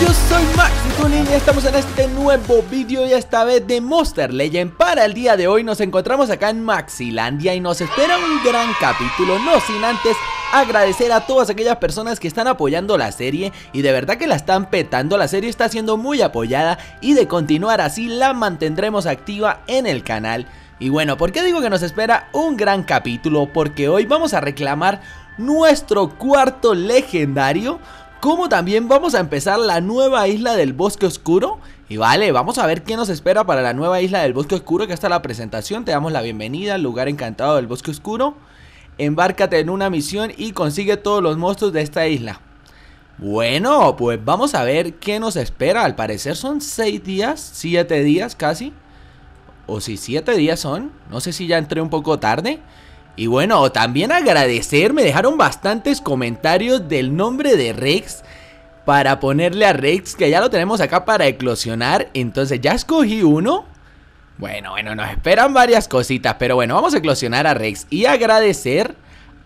yo soy Max Tulini y estamos en este nuevo vídeo y esta vez de Monster Legend Para el día de hoy nos encontramos acá en Maxilandia y nos espera un gran capítulo No sin antes agradecer a todas aquellas personas que están apoyando la serie Y de verdad que la están petando, la serie está siendo muy apoyada Y de continuar así la mantendremos activa en el canal y bueno, ¿por qué digo que nos espera un gran capítulo? Porque hoy vamos a reclamar nuestro cuarto legendario como también vamos a empezar la nueva isla del bosque oscuro y vale, vamos a ver qué nos espera para la nueva isla del bosque oscuro que está la presentación te damos la bienvenida al lugar encantado del bosque oscuro Embárcate en una misión y consigue todos los monstruos de esta isla Bueno, pues vamos a ver qué nos espera, al parecer son 6 días, 7 días casi O si 7 días son, no sé si ya entré un poco tarde y bueno, también agradecer, me dejaron bastantes comentarios del nombre de Rex para ponerle a Rex, que ya lo tenemos acá para eclosionar. Entonces ya escogí uno. Bueno, bueno, nos esperan varias cositas, pero bueno, vamos a eclosionar a Rex y agradecer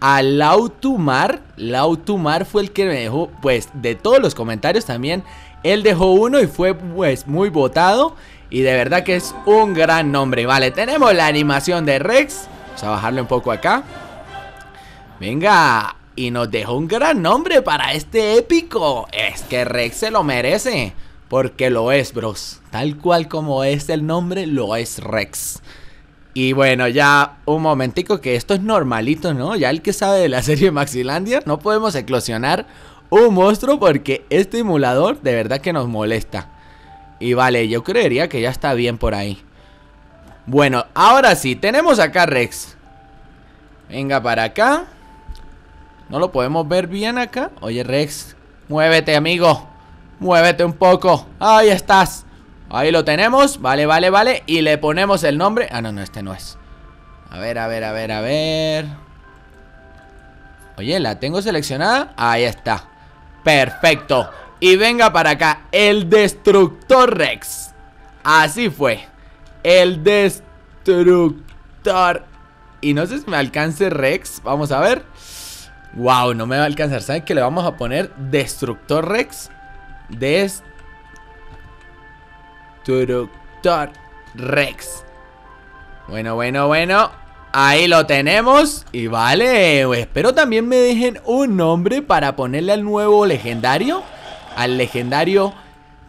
a Lautumar. Lautumar fue el que me dejó, pues, de todos los comentarios también. Él dejó uno y fue, pues, muy votado. Y de verdad que es un gran nombre. Vale, tenemos la animación de Rex. Vamos a bajarle un poco acá. Venga. Y nos dejó un gran nombre para este épico. Es que Rex se lo merece. Porque lo es, bros. Tal cual como es el nombre, lo es Rex. Y bueno, ya un momentico que esto es normalito, ¿no? Ya el que sabe de la serie Maxilandia, no podemos eclosionar un monstruo porque este emulador de verdad que nos molesta. Y vale, yo creería que ya está bien por ahí. Bueno, ahora sí, tenemos acá Rex. Venga para acá. No lo podemos ver bien acá. Oye, Rex, muévete, amigo. Muévete un poco. Ahí estás. Ahí lo tenemos. Vale, vale, vale. Y le ponemos el nombre. Ah, no, no, este no es. A ver, a ver, a ver, a ver. Oye, la tengo seleccionada. Ahí está. Perfecto. Y venga para acá. El Destructor Rex. Así fue el destructor. Y no sé si me alcance Rex. Vamos a ver. Wow, no me va a alcanzar. ¿Saben qué le vamos a poner? Destructor Rex. Destructor Rex. Bueno, bueno, bueno. Ahí lo tenemos. Y vale, pues, espero también me dejen un nombre para ponerle al nuevo legendario. Al legendario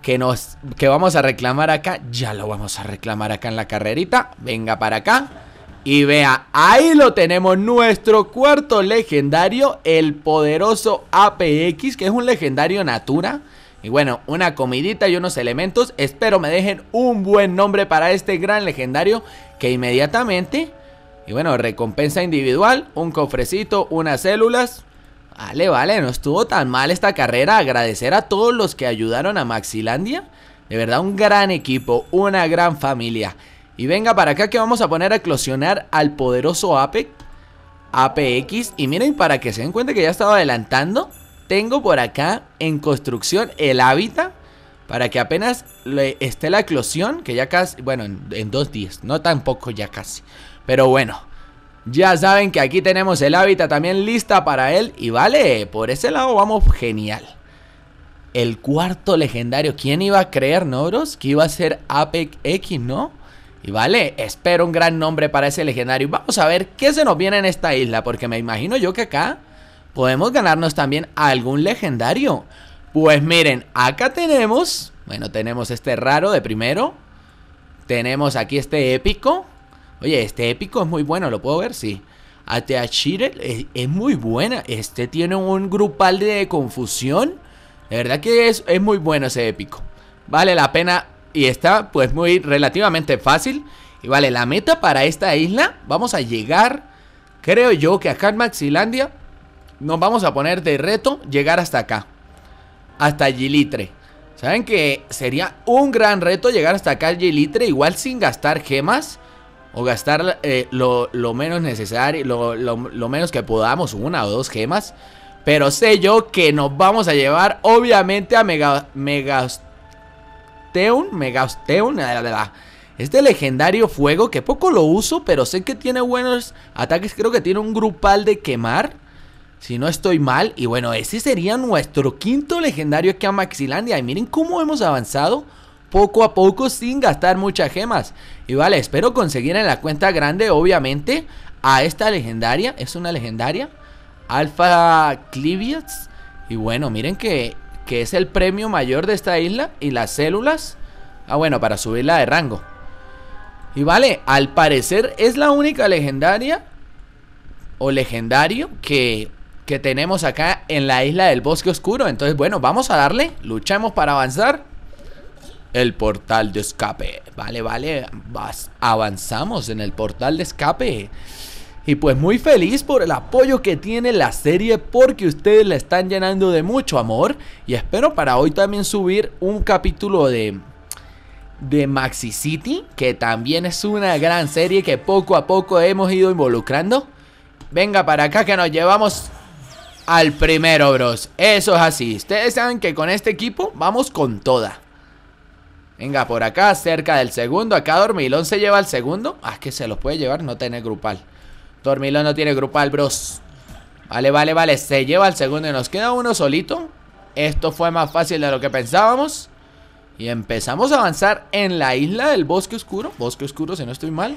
que, nos, que vamos a reclamar acá, ya lo vamos a reclamar acá en la carrerita. Venga para acá. Y vea, ahí lo tenemos, nuestro cuarto legendario, el poderoso APX, que es un legendario natura. Y bueno, una comidita y unos elementos. Espero me dejen un buen nombre para este gran legendario que inmediatamente... Y bueno, recompensa individual, un cofrecito, unas células, Vale, vale, no estuvo tan mal esta carrera. Agradecer a todos los que ayudaron a Maxilandia. De verdad, un gran equipo, una gran familia. Y venga para acá que vamos a poner a eclosionar al poderoso Apex. APX. Y miren, para que se den cuenta que ya estaba adelantando, tengo por acá en construcción el hábitat. Para que apenas le esté la eclosión, que ya casi, bueno, en dos días, no tampoco ya casi. Pero bueno, ya saben que aquí tenemos el hábitat también lista para él. Y vale, por ese lado vamos genial. El cuarto legendario. ¿Quién iba a creer, no, bros? Que iba a ser Apex X, ¿no? Y vale, espero un gran nombre para ese legendario. Vamos a ver qué se nos viene en esta isla. Porque me imagino yo que acá podemos ganarnos también algún legendario. Pues miren, acá tenemos... Bueno, tenemos este raro de primero. Tenemos aquí este épico. Oye, este épico es muy bueno, ¿lo puedo ver? Sí. Atea eh, es, muy buena. Este tiene un grupal de confusión. De verdad que es, es muy bueno ese épico. Vale la pena y está pues muy relativamente fácil. Y vale, la meta para esta isla, vamos a llegar, creo yo que acá en Maxilandia nos vamos a poner de reto llegar hasta acá. Hasta Gilitre. Saben que sería un gran reto llegar hasta acá a Gilitre, igual sin gastar gemas o gastar eh, lo, menos necesario, lo, menos que podamos, una o dos gemas. Pero sé yo que nos vamos a llevar, obviamente, a Mega, Megasteun. la, la, Este legendario fuego que poco lo uso, pero sé que tiene buenos ataques. Creo que tiene un grupal de quemar. Si no estoy mal. Y bueno, ese sería nuestro quinto legendario aquí a Maxilandia. Y miren cómo hemos avanzado poco a poco sin gastar muchas gemas. Y vale, espero conseguir en la cuenta grande, obviamente, a esta legendaria. Es una legendaria. Alpha Clivius. Y bueno, miren que, es el premio mayor de esta isla. Y las células. Ah, bueno, para subirla de rango. Y vale, al parecer es la única legendaria o legendario que, que tenemos acá en la isla del bosque oscuro. Entonces, bueno, vamos a darle. Luchamos para avanzar el portal de escape. Vale, vale, vas, avanzamos en el portal de escape. Y pues muy feliz por el apoyo que tiene la serie porque ustedes la están llenando de mucho amor. Y espero para hoy también subir un capítulo de, de Maxi City, que también es una gran serie que poco a poco hemos ido involucrando. Venga para acá que nos llevamos al primero, bros. Eso es así. Ustedes saben que con este equipo vamos con toda. Venga, por acá, cerca del segundo. Acá Dormilón se lleva el segundo. Ah, es que se los puede llevar, no tiene grupal. Dormilón no tiene grupal, bros. Vale, vale, vale. Se lleva el segundo y nos queda uno solito. Esto fue más fácil de lo que pensábamos. Y empezamos a avanzar en la isla del bosque oscuro. Bosque oscuro, si no estoy mal.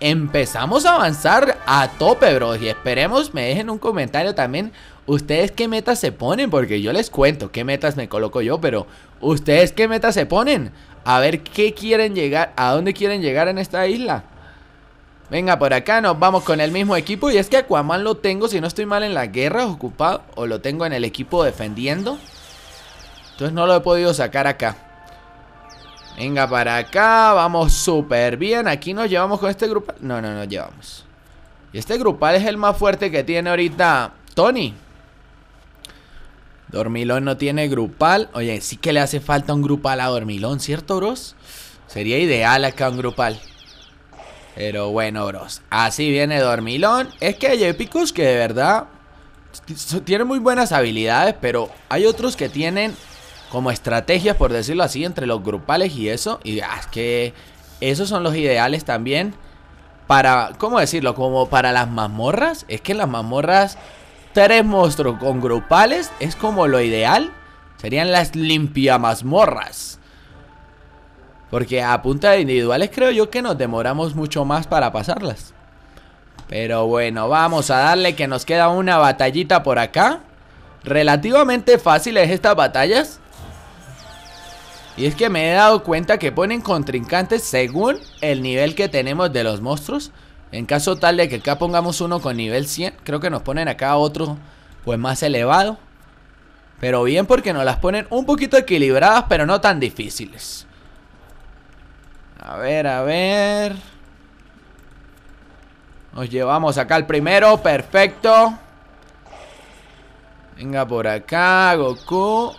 Empezamos a avanzar a tope, bros. Y esperemos me dejen un comentario también ¿Ustedes qué metas se ponen? Porque yo les cuento qué metas me coloco yo, pero ¿ustedes qué metas se ponen? a ver qué quieren llegar, a dónde quieren llegar en esta isla. Venga, por acá nos vamos con el mismo equipo. Y es que Aquaman lo tengo, si no estoy mal, en la guerra ocupado. O lo tengo en el equipo defendiendo. Entonces no lo he podido sacar acá. Venga, para acá. Vamos súper bien. Aquí nos llevamos con este grupal. No, no, no llevamos. Y este grupal es el más fuerte que tiene ahorita Tony. Dormilón no tiene grupal. Oye, sí que le hace falta un grupal a Dormilón, ¿cierto, bros? Sería ideal acá un grupal. Pero bueno, bros. Así viene Dormilón. Es que hay épicos que de verdad tienen muy buenas habilidades, pero hay otros que tienen como estrategias, por decirlo así, entre los grupales y eso. Y ah, es que esos son los ideales también para, ¿cómo decirlo? Como para las mazmorras. Es que las mazmorras Seres monstruos con grupales es como lo ideal. Serían las limpiamazmorras. Porque a punta de individuales creo yo que nos demoramos mucho más para pasarlas. Pero bueno, vamos a darle que nos queda una batallita por acá. Relativamente fáciles estas batallas. Y es que me he dado cuenta que ponen contrincantes según el nivel que tenemos de los monstruos. En caso tal de que acá pongamos uno con nivel 100, creo que nos ponen acá otro pues más elevado. Pero bien porque nos las ponen un poquito equilibradas, pero no tan difíciles. A ver, a ver. Nos llevamos acá el primero, perfecto. Venga por acá, Goku.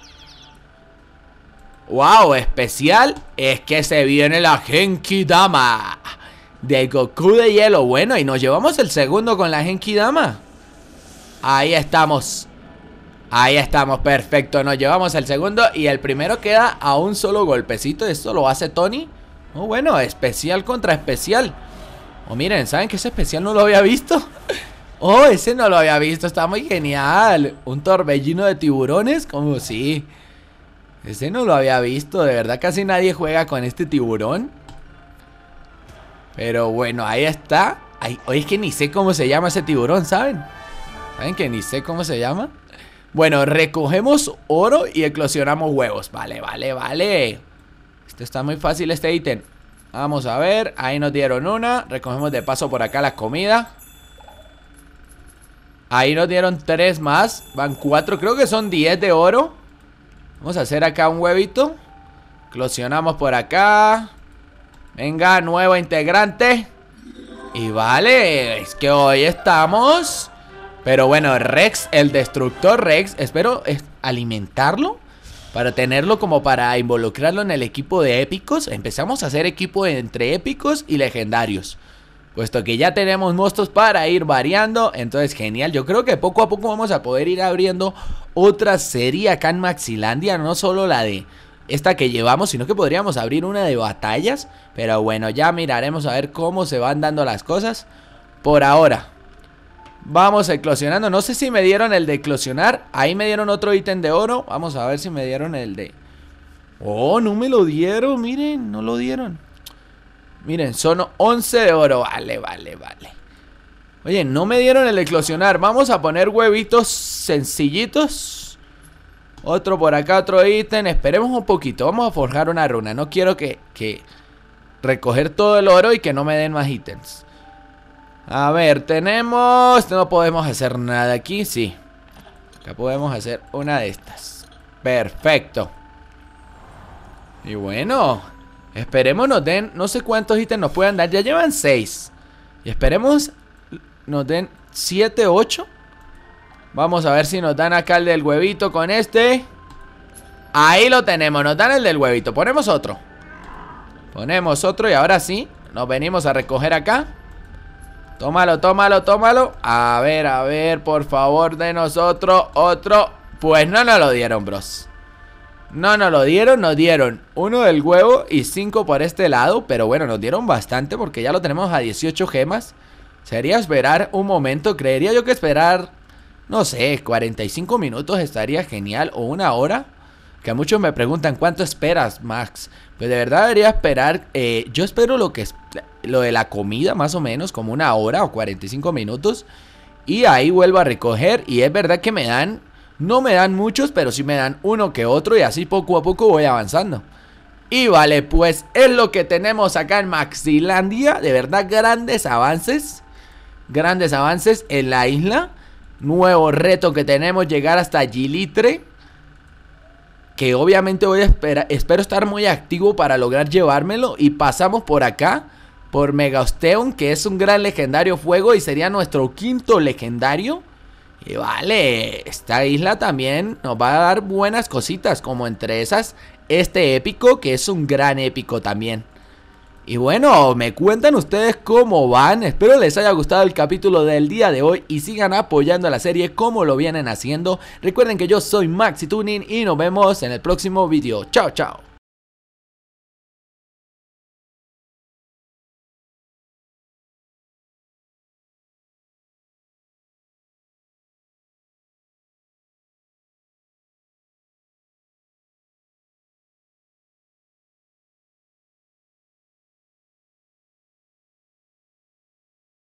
¡Wow! Especial es que se viene la Genki Dama de Goku de hielo. Bueno, y nos llevamos el segundo con la Genki Dama. Ahí estamos. Ahí estamos, perfecto. Nos llevamos el segundo y el primero queda a un solo golpecito. Esto lo hace Tony. Oh, bueno, especial contra especial. Oh, miren, ¿saben que ese especial no lo había visto? Oh, ese no lo había visto, está muy genial. Un torbellino de tiburones, como sí. Ese no lo había visto, de verdad casi nadie juega con este tiburón. Pero bueno, ahí está. Oye, hoy es que ni sé cómo se llama ese tiburón, ¿saben? ¿Saben que ni sé cómo se llama? Bueno, recogemos oro y eclosionamos huevos. Vale, vale, vale. Esto está muy fácil este ítem. Vamos a ver, ahí nos dieron una Recogemos de paso por acá la comida Ahí nos dieron tres más Van cuatro, creo que son diez de oro Vamos a hacer acá un huevito Eclosionamos por acá Venga, nuevo integrante. Y vale, es que hoy estamos... Pero bueno, Rex, el destructor Rex, espero alimentarlo para tenerlo como para involucrarlo en el equipo de épicos. Empezamos a hacer equipo entre épicos y legendarios. Puesto que ya tenemos monstruos para ir variando, entonces genial. Yo creo que poco a poco vamos a poder ir abriendo otra serie acá en Maxilandia, no solo la de esta que llevamos, sino que podríamos abrir una de batallas pero bueno, ya miraremos a ver cómo se van dando las cosas. Por ahora, vamos eclosionando. No sé si me dieron el de eclosionar. Ahí me dieron otro ítem de oro. Vamos a ver si me dieron el de... Oh, no me lo dieron, miren, no lo dieron. Miren, son 11 de oro. Vale, vale, vale. Oye, no me dieron el eclosionar. Vamos a poner huevitos sencillitos. Otro por acá, otro ítem. Esperemos un poquito. Vamos a forjar una runa. No quiero que, que, Recoger todo el oro y que no me den más ítems. A ver, tenemos... No podemos hacer nada aquí, sí. Acá podemos hacer una de estas. Perfecto. Y bueno, esperemos nos den... No sé cuántos ítems nos puedan dar. Ya llevan 6. Y esperemos nos den 7, 8. Vamos a ver si nos dan acá el del huevito con este. Ahí lo tenemos, nos dan el del huevito. Ponemos otro. Ponemos otro y ahora sí Nos venimos a recoger acá Tómalo, tómalo, tómalo A ver, a ver, por favor de nosotros Otro Pues no nos lo dieron, bros No nos lo dieron, nos dieron Uno del huevo y cinco por este lado Pero bueno, nos dieron bastante porque ya lo tenemos a 18 gemas Sería esperar un momento, creería yo que esperar No sé, 45 minutos estaría genial O una hora que a muchos me preguntan, ¿cuánto esperas, Max? Pues de verdad debería esperar, eh, yo espero lo que es, lo de la comida más o menos, como una hora o 45 minutos. Y ahí vuelvo a recoger y es verdad que me dan, no me dan muchos, pero sí me dan uno que otro y así poco a poco voy avanzando. Y vale, pues es lo que tenemos acá en Maxilandia. De verdad, grandes avances. Grandes avances en la isla. Nuevo reto que tenemos, llegar hasta Gilitre que obviamente voy a esperar, espero estar muy activo para lograr llevármelo. Y pasamos por acá, por Megaosteon, que es un gran legendario fuego y sería nuestro quinto legendario. Y vale, esta isla también nos va a dar buenas cositas, como entre esas, este épico, que es un gran épico también. Y bueno, me cuentan ustedes cómo van. Espero les haya gustado el capítulo del día de hoy y sigan apoyando a la serie como lo vienen haciendo. Recuerden que yo soy Maxi Tuning y nos vemos en el próximo video. Chao, chao.